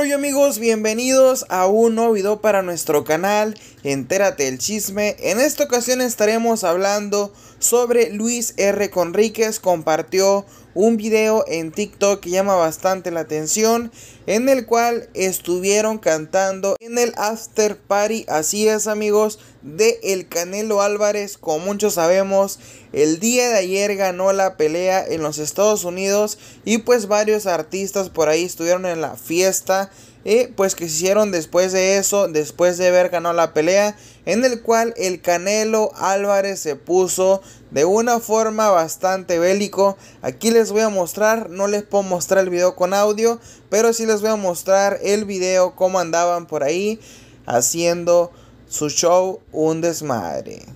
rollo amigos? Bienvenidos a un nuevo video para nuestro canal Entérate el chisme En esta ocasión estaremos hablando sobre Luis R. Conríquez compartió un video en TikTok que llama bastante la atención, en el cual estuvieron cantando en el after party, así es amigos, de El Canelo Álvarez, como muchos sabemos, el día de ayer ganó la pelea en los Estados Unidos y pues varios artistas por ahí estuvieron en la fiesta y pues que se hicieron después de eso, después de haber ganado la pelea, en el cual el Canelo Álvarez se puso de una forma bastante bélico. Aquí les voy a mostrar, no les puedo mostrar el video con audio, pero sí les voy a mostrar el video cómo andaban por ahí haciendo su show un desmadre.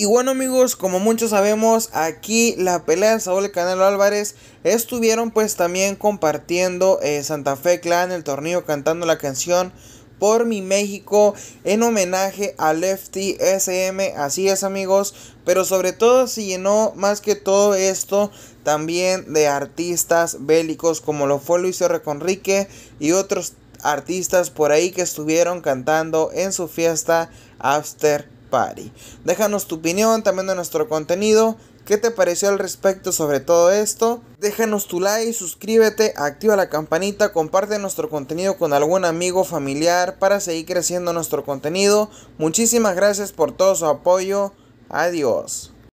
Y bueno amigos, como muchos sabemos, aquí la pelea de Saúl Canelo Álvarez estuvieron pues también compartiendo eh, Santa Fe Clan, el torneo, cantando la canción por mi México en homenaje al Lefty SM. Así es amigos, pero sobre todo se llenó más que todo esto también de artistas bélicos como lo fue Luis R. Conrique y otros artistas por ahí que estuvieron cantando en su fiesta After Party. Déjanos tu opinión también de nuestro contenido. ¿Qué te pareció al respecto sobre todo esto? Déjanos tu like, suscríbete, activa la campanita, comparte nuestro contenido con algún amigo familiar para seguir creciendo nuestro contenido. Muchísimas gracias por todo su apoyo. Adiós.